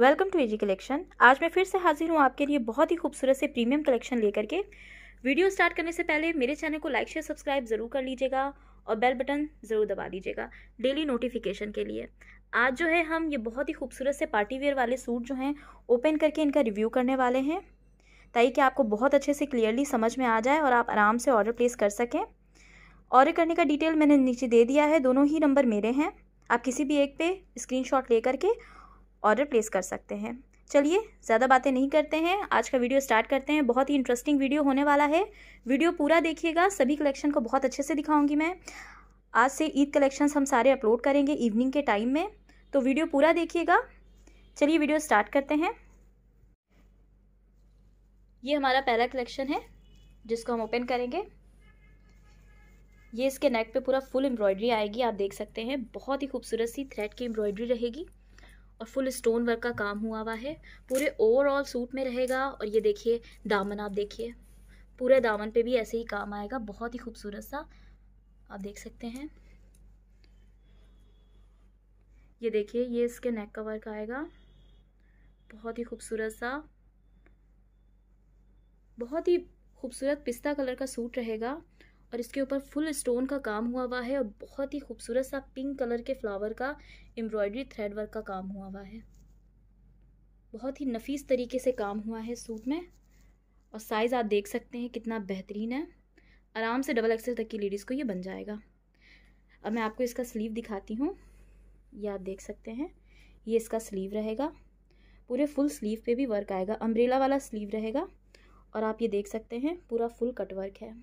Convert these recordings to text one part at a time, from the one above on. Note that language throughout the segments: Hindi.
वेलकम टू एजी कलेक्शन आज मैं फिर से हाजिर हूँ आपके लिए बहुत ही खूबसूरत से प्रीमियम कलेक्शन लेकर के वीडियो स्टार्ट करने से पहले मेरे चैनल को लाइक शेयर सब्सक्राइब ज़रूर कर लीजिएगा और बेल बटन ज़रूर दबा दीजिएगा डेली नोटिफिकेशन के लिए आज जो है हम ये बहुत ही खूबसूरत से पार्टी वेयर वाले सूट जो हैं ओपन करके इनका रिव्यू करने वाले हैं ताकि कि आपको बहुत अच्छे से क्लियरली समझ में आ जाए और आप आराम से ऑर्डर प्लेस कर सकें ऑर्डर करने का डिटेल मैंने नीचे दे दिया है दोनों ही नंबर मेरे हैं आप किसी भी एक पे स्क्रीनशॉट लेकर के ऑर्डर प्लेस कर सकते हैं चलिए ज़्यादा बातें नहीं करते हैं आज का वीडियो स्टार्ट करते हैं बहुत ही इंटरेस्टिंग वीडियो होने वाला है वीडियो पूरा देखिएगा सभी कलेक्शन को बहुत अच्छे से दिखाऊंगी मैं आज से ईद कलेक्शंस हम सारे अपलोड करेंगे इवनिंग के टाइम में तो वीडियो पूरा देखिएगा चलिए वीडियो स्टार्ट करते हैं ये हमारा पहला कलेक्शन है जिसको हम ओपन करेंगे ये इसके नेक पे पूरा फुल एम्ब्रॉयड्री आएगी आप देख सकते हैं बहुत ही खूबसूरत सी थ्रेड की एम्ब्रॉयड्री रहेगी और फुल स्टोन वर्क का काम हुआ हुआ है पूरे ओवरऑल सूट में रहेगा और ये देखिए दामन आप देखिए पूरे दामन पे भी ऐसे ही काम आएगा बहुत ही खूबसूरत सा आप देख सकते हैं ये देखिए ये इसके नेक का वर्क आएगा बहुत ही खूबसूरत सा बहुत ही खूबसूरत पिस्ता कलर का सूट रहेगा और इसके ऊपर फुल स्टोन का काम हुआ हुआ है और बहुत ही खूबसूरत सा पिंक कलर के फ्लावर का एम्ब्रॉयडरी थ्रेड वर्क का काम हुआ हुआ है बहुत ही नफीस तरीके से काम हुआ है सूट में और साइज़ आप देख सकते हैं कितना बेहतरीन है आराम से डबल एक्सेल तक की लेडीज़ को ये बन जाएगा अब मैं आपको इसका स्लीव दिखाती हूँ ये आप देख सकते हैं ये इसका स्लीव रहेगा पूरे फुल स्लीव पे भी वर्क आएगा अम्ब्रेला वाला स्लीव रहेगा और आप ये देख सकते हैं पूरा फुल कट वर्क है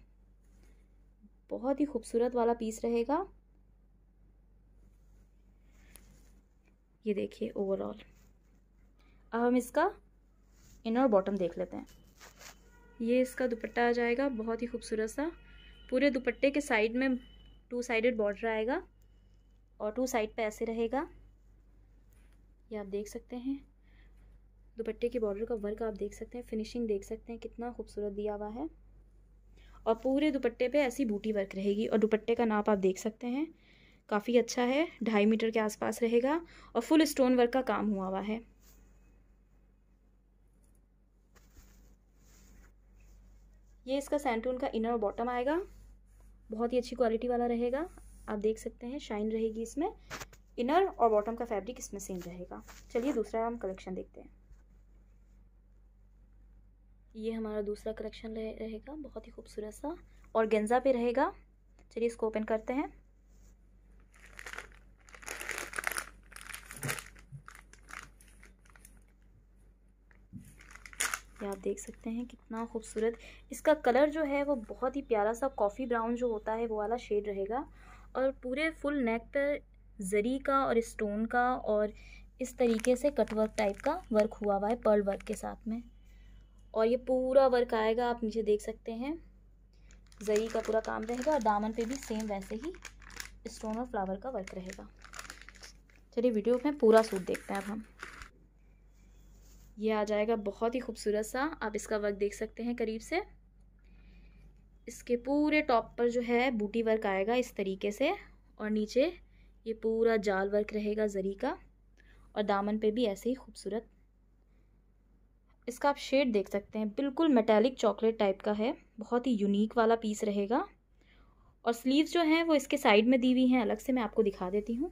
बहुत ही खूबसूरत वाला पीस रहेगा ये देखिए ओवरऑल अब हम इसका इनर बॉटम देख लेते हैं ये इसका दुपट्टा आ जाएगा बहुत ही खूबसूरत सा पूरे दुपट्टे के साइड में टू साइडेड बॉर्डर आएगा और टू साइड पे ऐसे रहेगा ये आप देख सकते हैं दुपट्टे के बॉर्डर का वर्क आप देख सकते हैं फिनिशिंग देख सकते हैं कितना खूबसूरत दिया हुआ है और पूरे दुपट्टे पे ऐसी बूटी वर्क रहेगी और दुपट्टे का नाप आप देख सकते हैं काफ़ी अच्छा है ढाई मीटर के आसपास रहेगा और फुल स्टोन वर्क का काम हुआ हुआ है ये इसका सेंटून का इनर और बॉटम आएगा बहुत ही अच्छी क्वालिटी वाला रहेगा आप देख सकते हैं शाइन रहेगी इसमें इनर और बॉटम का फैब्रिक इसमें सेम रहेगा चलिए दूसरा हम कलेक्शन देखते हैं ये हमारा दूसरा कलेक्शन रहे, रहेगा बहुत ही खूबसूरत सा और गेंजा पे रहेगा चलिए इसको ओपन करते हैं ये आप देख सकते हैं कितना खूबसूरत इसका कलर जो है वो बहुत ही प्यारा सा कॉफ़ी ब्राउन जो होता है वो वाला शेड रहेगा और पूरे फुल नेक पर जरी का और स्टोन का और इस तरीके से कटवर्क टाइप का वर्क हुआ हुआ है पर्ल वर्क के साथ में और ये पूरा वर्क आएगा आप नीचे देख सकते हैं जरी का पूरा काम रहेगा और दामन पे भी सेम वैसे ही स्टोन और फ्लावर का वर्क रहेगा चलिए वीडियो में पूरा सूट देखते हैं अब हम ये आ जाएगा बहुत ही खूबसूरत सा आप इसका वर्क देख सकते हैं करीब से इसके पूरे टॉप पर जो है बूटी वर्क आएगा इस तरीके से और नीचे ये पूरा जाल वर्क रहेगा जरी का और दामन पे भी ऐसे ही खूबसूरत इसका आप शेड देख सकते हैं बिल्कुल मेटेलिक चॉकलेट टाइप का है बहुत ही यूनिक वाला पीस रहेगा और स्लीव्स जो हैं वो इसके साइड में दी हुई हैं अलग से मैं आपको दिखा देती हूँ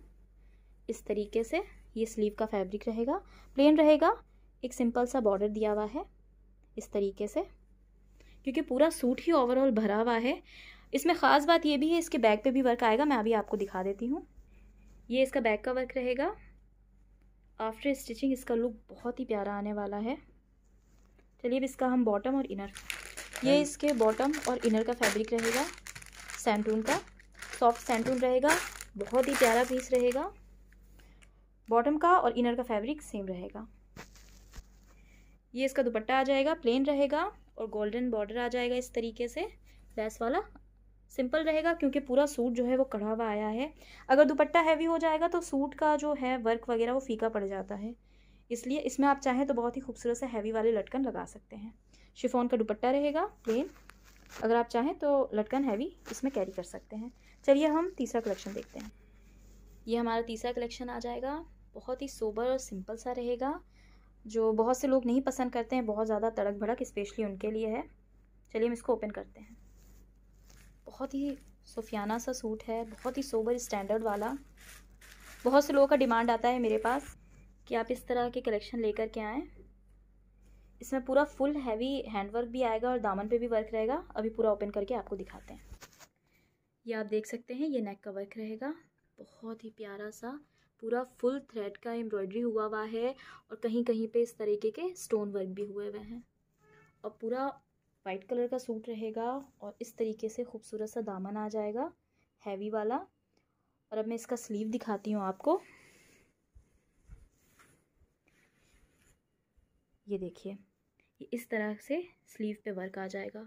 इस तरीके से ये स्लीव का फैब्रिक रहेगा प्लेन रहेगा एक सिंपल सा बॉर्डर दिया हुआ है इस तरीके से क्योंकि पूरा सूट ही ओवरऑल भरा हुआ है इसमें ख़ास बात ये भी है इसके बैक पे भी वर्क आएगा मैं अभी आपको दिखा देती हूँ ये इसका बैक का वर्क रहेगा आफ्टर स्टिचिंग इसका लुक बहुत ही प्यारा आने वाला है चलिए अब इसका हम बॉटम और इनर ये इसके बॉटम और इनर का फैब्रिक रहेगा सैंटून का सॉफ्ट सैंटून रहेगा बहुत ही प्यारा पीस रहेगा बॉटम का और इनर का फैब्रिक सेम रहेगा ये इसका दुपट्टा आ जाएगा प्लेन रहेगा और गोल्डन बॉर्डर आ जाएगा इस तरीके से लैस वाला सिंपल रहेगा क्योंकि पूरा सूट जो है वो कढ़ा हुआ आया है अगर दुपट्टा हैवी हो जाएगा तो सूट का जो है वर्क वगैरह वो फीका पड़ जाता है इसलिए इसमें आप चाहें तो बहुत ही खूबसूरत से हैवी वाले लटकन लगा सकते हैं शिफोन का दुपट्टा रहेगा प्लेन अगर आप चाहें तो लटकन हैवी इसमें कैरी कर सकते हैं चलिए हम तीसरा कलेक्शन देखते हैं ये हमारा तीसरा कलेक्शन आ जाएगा बहुत ही सोबर और सिंपल सा रहेगा जो बहुत से लोग नहीं पसंद करते हैं बहुत ज़्यादा तड़क भड़क स्पेशली उनके लिए है चलिए हम इसको ओपन करते हैं बहुत ही सुफियाना सा सूट है बहुत ही सोबर स्टैंडर्ड वाला बहुत से लोगों का डिमांड आता है मेरे पास कि आप इस तरह के कलेक्शन लेकर के आएँ इसमें पूरा फुल हैवी हैंडवर्क भी आएगा और दामन पे भी वर्क रहेगा अभी पूरा ओपन करके आपको दिखाते हैं ये आप देख सकते हैं ये नेक का वर्क रहेगा बहुत ही प्यारा सा पूरा फुल थ्रेड का एम्ब्रॉयडरी हुआ हुआ है और कहीं कहीं पे इस तरीके के स्टोन वर्क भी हुए हुए हैं और पूरा वाइट कलर का सूट रहेगा और इस तरीके से खूबसूरत सा दामन आ जाएगा हैवी वाला और अब मैं इसका स्लीव दिखाती हूँ आपको ये देखिए इस तरह से स्लीव पे वर्क आ जाएगा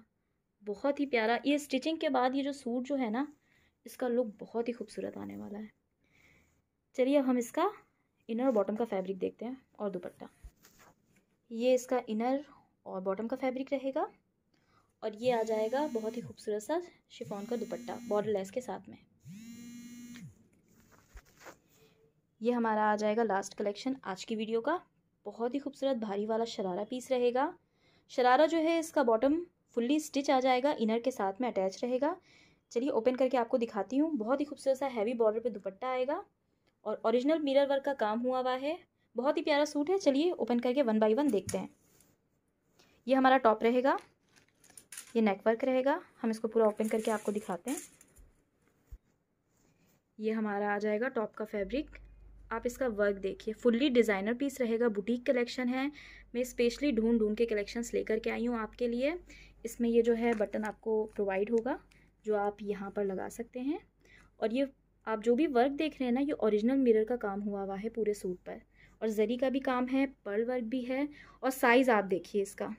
बहुत ही प्यारा ये स्टिचिंग के बाद ये जो सूट जो है ना इसका लुक बहुत ही खूबसूरत आने वाला है चलिए अब हम इसका इनर और बॉटम का फैब्रिक देखते हैं और दुपट्टा ये इसका इनर और बॉटम का फैब्रिक रहेगा और ये आ जाएगा बहुत ही खूबसूरत सा शिफॉन का दुपट्टा बॉर्डर लेस के साथ में ये हमारा आ जाएगा लास्ट कलेक्शन आज की वीडियो का बहुत ही खूबसूरत भारी वाला शरारा पीस रहेगा शरारा जो है इसका बॉटम फुल्ली स्टिच आ जाएगा इनर के साथ में अटैच रहेगा चलिए ओपन करके आपको दिखाती हूँ बहुत ही खूबसूरत सा हैवी बॉर्डर पे दुपट्टा आएगा और ओरिजिनल मिरर वर्क का काम हुआ हुआ है बहुत ही प्यारा सूट है चलिए ओपन करके वन बाई वन देखते हैं ये हमारा टॉप रहेगा ये नेकवर्क रहेगा हम इसको पूरा ओपन करके आपको दिखाते हैं ये हमारा आ जाएगा टॉप का फैब्रिक आप इसका वर्क देखिए फुल्ली डिज़ाइनर पीस रहेगा बुटीक कलेक्शन है मैं स्पेशली ढूंढ ढूंढ के कलेक्शंस लेकर के आई हूँ आपके लिए इसमें ये जो है बटन आपको प्रोवाइड होगा जो आप यहाँ पर लगा सकते हैं और ये आप जो भी वर्क देख रहे हैं ना ये ओरिजिनल मिरर का काम हुआ हुआ है पूरे सूट पर और जरी का भी काम है पर्ल वर्क भी है और साइज़ आप देखिए इसका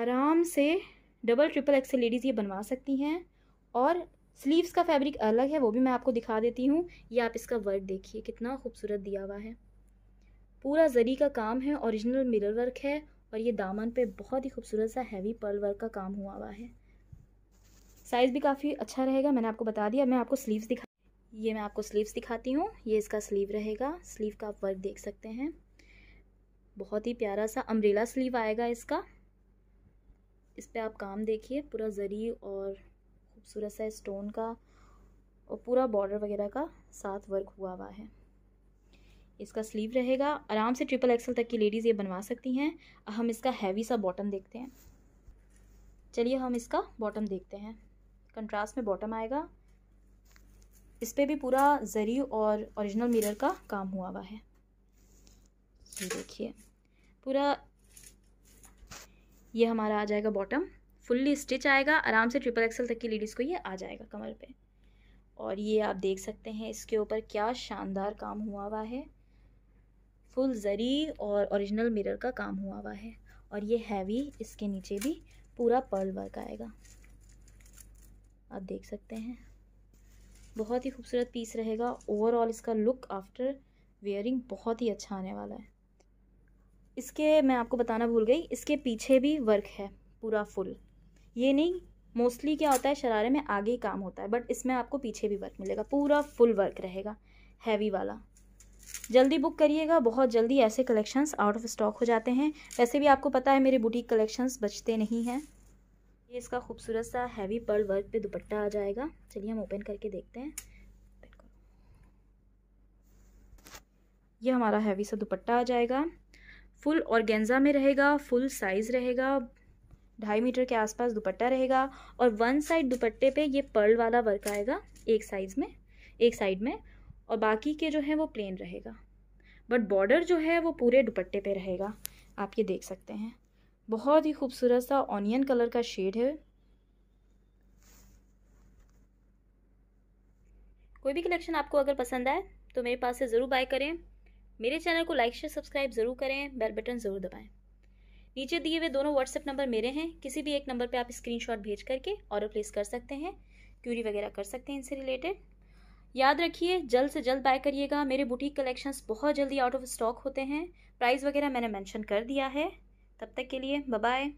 आराम से डबल ट्रिपल एक्सेल लेडीज़ ये बनवा सकती हैं और स्लीव्स का फैब्रिक अलग है वो भी मैं आपको दिखा देती हूँ ये आप इसका वर्क देखिए कितना खूबसूरत दिया हुआ है पूरा जरी का काम है ओरिजिनल मिरर वर्क है और ये दामन पे बहुत ही खूबसूरत सा हैवी पर्ल वर्क का काम हुआ हुआ है साइज़ भी काफ़ी अच्छा रहेगा मैंने आपको बता दिया मैं आपको स्लीव्स दिखा ये मैं आपको स्लीव्स दिखाती हूँ ये इसका स्लीव रहेगा स्लीव का आप वर्क देख सकते हैं बहुत ही प्यारा सा अम्ब्रेला स्लीव आएगा इसका इस पर आप काम देखिए पूरा जरी और खूबसूरत सा स्टोन का और पूरा बॉर्डर वगैरह का साथ वर्क हुआ हुआ है इसका स्लीव रहेगा आराम से ट्रिपल एक्सल तक की लेडीज़ ये बनवा सकती हैं हम इसका हैवी सा बॉटम देखते हैं चलिए हम इसका बॉटम देखते हैं कंट्रास्ट में बॉटम आएगा इस पर भी पूरा जरी और ओरिजिनल मिरर का काम हुआ हुआ है ये देखिए पूरा ये हमारा आ जाएगा बॉटम फुल्ली स्टिच आएगा आराम से ट्रिपल एक्सल तक की लेडीज़ को ये आ जाएगा कमर पे और ये आप देख सकते हैं इसके ऊपर क्या शानदार काम हुआ हुआ है फुल जरी और ओरिजिनल मिरर का काम हुआ हुआ है और ये हैवी इसके नीचे भी पूरा पर्ल वर्क आएगा आप देख सकते हैं बहुत ही खूबसूरत पीस रहेगा ओवरऑल इसका लुक आफ्टर वेयरिंग बहुत ही अच्छा आने वाला है इसके मैं आपको बताना भूल गई इसके पीछे भी वर्क है पूरा फुल ये नहीं मोस्टली क्या होता है शरारे में आगे ही काम होता है बट इसमें आपको पीछे भी वर्क मिलेगा पूरा फुल वर्क रहेगा हैवी वाला जल्दी बुक करिएगा बहुत जल्दी ऐसे कलेक्शंस आउट ऑफ स्टॉक हो जाते हैं वैसे भी आपको पता है मेरे बुटीक कलेक्शंस बचते नहीं हैं ये इसका खूबसूरत सा हैवी पर्ल वर्क पे दुपट्टा आ जाएगा चलिए हम ओपन करके देखते हैं ये हमारा हैवी सा दुपट्टा आ जाएगा फुल ऑर्गेन्जा में रहेगा फुल साइज़ रहेगा ढाई मीटर के आसपास दुपट्टा रहेगा और वन साइड दुपट्टे पे ये पर्ल वाला वर्क आएगा एक साइज में एक साइड में और बाकी के जो है वो प्लेन रहेगा बट बॉर्डर जो है वो पूरे दुपट्टे पे रहेगा आप ये देख सकते हैं बहुत ही खूबसूरत सा ऑनियन कलर का शेड है कोई भी कलेक्शन आपको अगर पसंद आए तो मेरे पास से ज़रूर बाय करें मेरे चैनल को लाइक शेयर सब्सक्राइब ज़रूर करें बेल बटन ज़रूर दबाएँ नीचे दिए हुए दोनों व्हाट्सएप नंबर मेरे हैं किसी भी एक नंबर पे आप स्क्रीनशॉट भेज करके ऑर्डर प्लेस कर सकते हैं क्यूरी वगैरह कर सकते हैं इनसे रिलेटेड याद रखिए जल्द से जल्द बाय करिएगा मेरे बुटीक कलेक्शंस बहुत जल्दी आउट ऑफ स्टॉक होते हैं प्राइस वगैरह मैंने मेंशन कर दिया है तब तक के लिए बाय